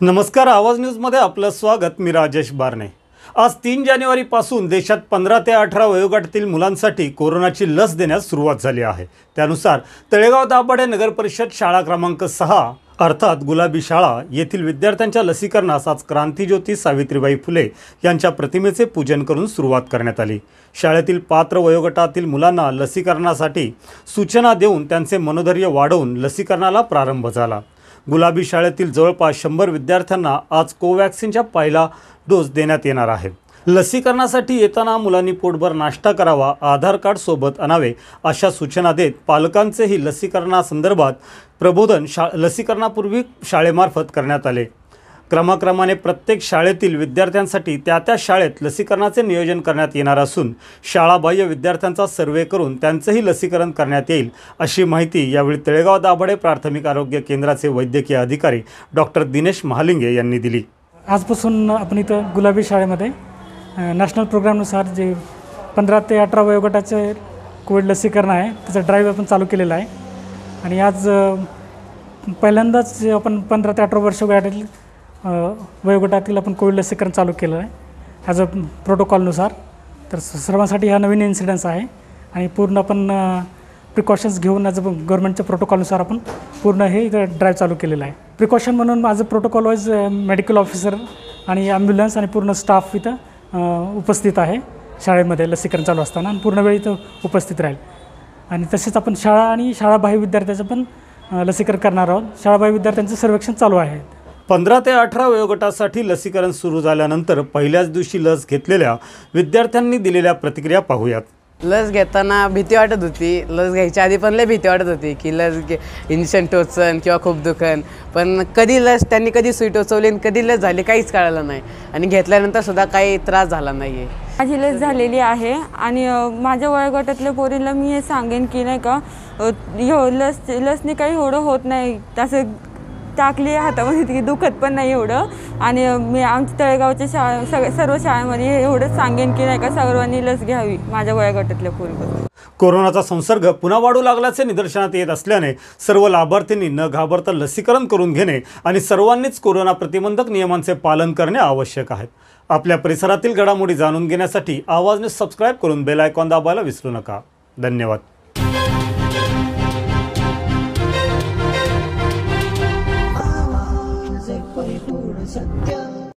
नमस्कार आवाज न्यूजमध्ये आपलं स्वागत मी राजेश बारणे आज तीन जानेवारीपासून देशात पंधरा ते अठरा वयोगटातील मुलांसाठी कोरोनाची लस देण्यास सुरुवात झाली आहे त्यानुसार तळेगाव नगर परिषद शाळा क्रमांक सहा अर्थात गुलाबी शाळा येथील विद्यार्थ्यांच्या लसीकरणास आज क्रांतीज्योती सावित्रीबाई फुले यांच्या प्रतिमेचे पूजन करून सुरुवात करण्यात आली शाळेतील पात्र वयोगटातील मुलांना लसीकरणासाठी सूचना देऊन त्यांचे मनोधैर्य वाढवून लसीकरणाला प्रारंभ झाला गुलाबी शाळेतील जवळपास शंभर विद्यार्थ्यांना आज कोवॅक्सिनच्या पहिला डोस देण्यात येणार आहे लसीकरणासाठी येताना मुलांनी पोटभर नाश्ता करावा आधार कार्ड सोबत आणावे अशा सूचना देत पालकांचेही लसीकरणासंदर्भात प्रबोधन शा लसीकरणापूर्वी शाळेमार्फत करण्यात आले क्रमाक्रमाने प्रत्येक शाळेतील विद्यार्थ्यांसाठी त्या त्या शाळेत लसीकरणाचे नियोजन करण्यात येणार असून शाळाबाह्य विद्यार्थ्यांचा सर्वे करून त्यांचंही लसीकरण करण्यात येईल अशी माहिती यावेळी तळेगाव दाभडे प्राथमिक आरोग्य केंद्राचे वैद्यकीय अधिकारी डॉक्टर दिनेश महालिंगे यांनी दिली आजपासून आपण इथं गुलाबी शाळेमध्ये नॅशनल प्रोग्रामनुसार जे पंधरा ते अठरा वयोगटाचे कोविड लसीकरण आहे त्याचा ड्राईव्ह आपण चालू केलेला आहे आणि आज पहिल्यांदाच आपण पंधरा ते अठरा वर्ष वयातील वयोगटातील आपण कोविड लसीकरण चालू केलं आहे ॲज अ प्रोटोकॉलनुसार तर सर्वांसाठी हा नवीन इन्सिडन्स आहे आणि पूर्ण आपण प्रिकॉशन्स घेऊन ॲज अ गव्हर्मेंटच्या प्रोटोकॉलनुसार आपण पूर्ण हे ड्राईव्ह चालू केलेलं आहे प्रिकॉशन म्हणून माझं प्रोटोकॉल वाईज मेडिकल ऑफिसर आणि ॲम्ब्युलन्स आणि पूर्ण स्टाफ इथं उपस्थित आहे शाळेमध्ये लसीकरण चालू असताना आणि पूर्ण वेळ इथं उपस्थित राहील आणि तसेच आपण शाळा आणि शाळाबाह्य विद्यार्थ्याचं पण लसीकरण करणार आहोत शाळाबाह्य विद्यार्थ्यांचं सर्वेक्षण चालू आहे पंधरा ते अठरा वयोगटासाठी लसीकरण सुरू झाल्यानंतर पहिल्याच दिवशी लस घेतलेल्या विद्यार्थ्यांनी दिलेल्या प्रतिक्रिया पाहूयात लस घेताना भीती वाटत होती लस घ्यायच्या आधी पण लय भीती वाटत होती की लस घे इंजेक्शन टोचन किंवा खूप दुखन पण कधी लस त्यांनी कधी सुई टोचवली आणि कधी लस झाली काहीच कळलं नाही आणि घेतल्यानंतर सुद्धा काही त्रास झाला नाही आहे माझी लस झालेली आहे आणि माझ्या वयोगटातल्या पोरीला मी हे सांगेन की नाही का लस लसने काही एवढं होत नाही तसे टाकली हातामध्ये ती दुखत पण नाही एवढं आणि मी आमच्या तळेगावच्या शाळा सर्व शाळेमध्ये एवढंच सांगेन की नाही का सर्वांनी लस घ्यावी माझ्या वयागटातल्या पूर्वी कोरोनाचा संसर्ग पुन्हा वाढू लागल्याचे निदर्शनात येत असल्याने सर्व लाभार्थींनी न घाबरता लसीकरण करून घेणे आणि सर्वांनीच कोरोना प्रतिबंधक नियमांचे पालन करणे आवश्यक आहे आपल्या परिसरातील घडामोडी जाणून घेण्यासाठी आवाजने सबस्क्राईब करून बेल आयकॉन दाबायला विसरू नका धन्यवाद